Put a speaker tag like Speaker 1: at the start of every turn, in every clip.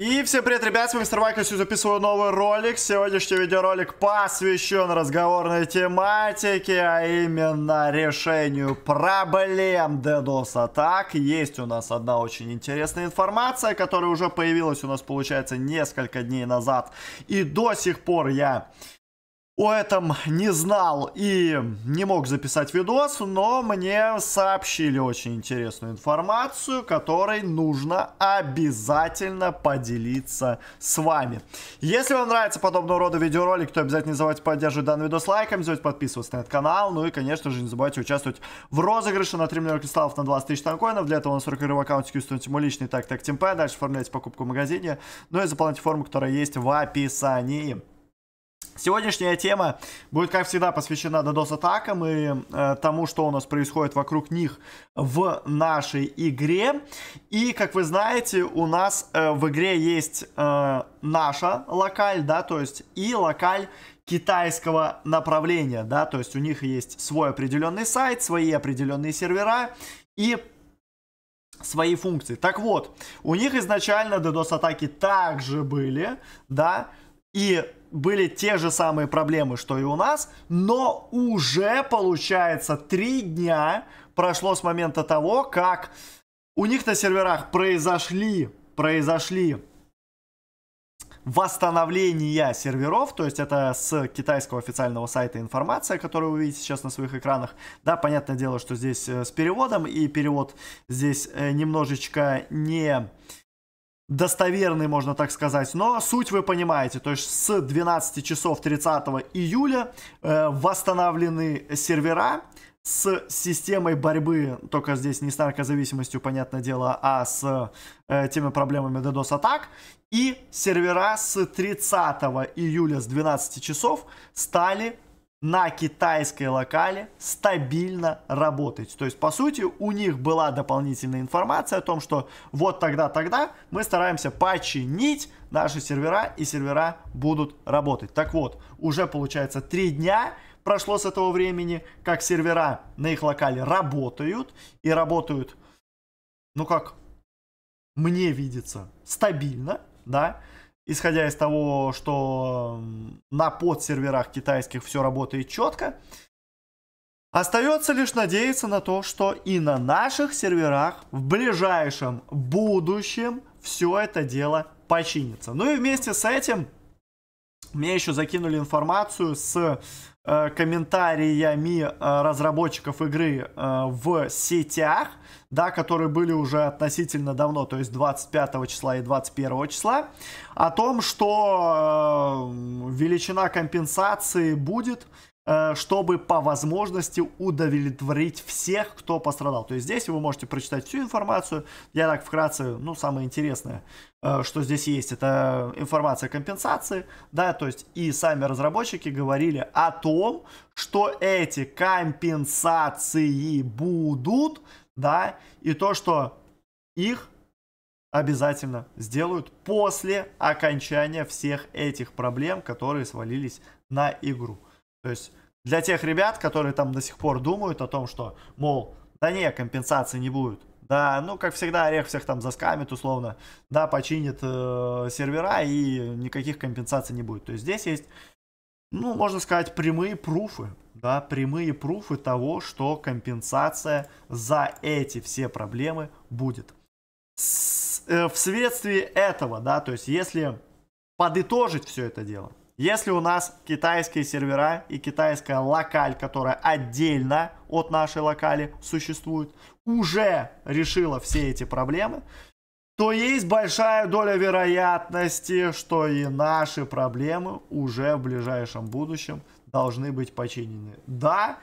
Speaker 1: И всем привет, ребят, с вами Мистер я сегодня записываю новый ролик. Сегодняшний видеоролик посвящен разговорной тематике, а именно решению проблем DDoS атак. Есть у нас одна очень интересная информация, которая уже появилась у нас, получается, несколько дней назад. И до сих пор я о этом не знал и не мог записать видос, но мне сообщили очень интересную информацию, которой нужно обязательно поделиться с вами. Если вам нравится подобного рода видеоролик, то обязательно не забывайте поддерживать данный видос лайком, не забывайте подписываться на этот канал, ну и, конечно же, не забывайте участвовать в розыгрыше на 3 миллиона кристаллов на 20 тысяч танкоинов. Для этого на нас в аккаунте установите мой личный так так темпе, дальше оформляйте покупку в магазине, ну и заполняйте форму, которая есть в описании. Сегодняшняя тема будет, как всегда, посвящена DDoS-атакам и э, тому, что у нас происходит вокруг них в нашей игре. И, как вы знаете, у нас э, в игре есть э, наша локаль, да, то есть и локаль китайского направления, да, то есть у них есть свой определенный сайт, свои определенные сервера и свои функции. Так вот, у них изначально DDoS-атаки также были, да, и были те же самые проблемы, что и у нас, но уже, получается, три дня прошло с момента того, как у них на серверах произошли, произошли восстановления серверов, то есть это с китайского официального сайта информация, которую вы видите сейчас на своих экранах. Да, понятное дело, что здесь э, с переводом, и перевод здесь э, немножечко не достоверный, можно так сказать. Но суть вы понимаете. То есть с 12 часов 30 июля э, восстановлены сервера с системой борьбы, только здесь не с наркозависимостью, понятное дело, а с э, теми проблемами DDoS-атак. И сервера с 30 июля с 12 часов стали на китайской локале стабильно работать. То есть, по сути, у них была дополнительная информация о том, что вот тогда-тогда мы стараемся починить наши сервера, и сервера будут работать. Так вот, уже получается три дня прошло с этого времени, как сервера на их локале работают, и работают, ну как мне видится, стабильно, да, исходя из того, что на подсерверах китайских все работает четко, остается лишь надеяться на то, что и на наших серверах в ближайшем будущем все это дело починится. Ну и вместе с этим мне еще закинули информацию с э, комментариями э, разработчиков игры э, в сетях, да, которые были уже относительно давно, то есть 25 числа и 21 числа, о том, что э, величина компенсации будет Э, чтобы по возможности удовлетворить всех, кто пострадал. То есть здесь вы можете прочитать всю информацию. Я так вкратце, ну, самое интересное, э, что здесь есть, это информация о компенсации, да, то есть и сами разработчики говорили о том, что эти компенсации будут, да, и то, что их обязательно сделают после окончания всех этих проблем, которые свалились на игру. То есть для тех ребят, которые там до сих пор думают о том, что, мол, да не, компенсации не будет. Да, ну, как всегда, Орех всех там заскамит, условно, да, починит э, сервера и никаких компенсаций не будет. То есть здесь есть, ну, можно сказать, прямые пруфы, да, прямые пруфы того, что компенсация за эти все проблемы будет. С, э, вследствие этого, да, то есть если подытожить все это дело, если у нас китайские сервера и китайская локаль, которая отдельно от нашей локали существует, уже решила все эти проблемы, то есть большая доля вероятности, что и наши проблемы уже в ближайшем будущем должны быть починены. Да,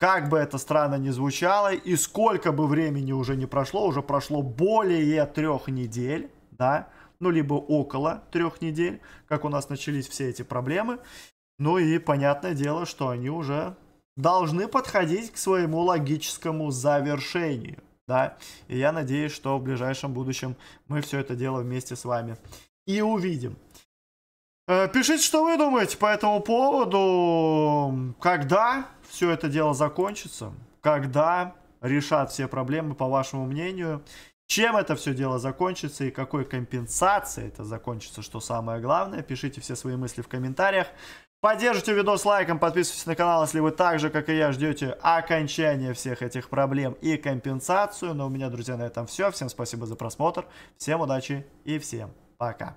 Speaker 1: как бы это странно ни звучало, и сколько бы времени уже не прошло, уже прошло более трех недель, да, ну, либо около трех недель, как у нас начались все эти проблемы. Ну и понятное дело, что они уже должны подходить к своему логическому завершению. Да, и я надеюсь, что в ближайшем будущем мы все это дело вместе с вами и увидим. Э, пишите, что вы думаете по этому поводу, когда все это дело закончится, когда решат все проблемы, по вашему мнению. Чем это все дело закончится и какой компенсацией это закончится, что самое главное, пишите все свои мысли в комментариях. Поддержите видос лайком, подписывайтесь на канал, если вы так же, как и я, ждете окончания всех этих проблем и компенсацию. Но ну, у меня, друзья, на этом все. Всем спасибо за просмотр, всем удачи и всем пока.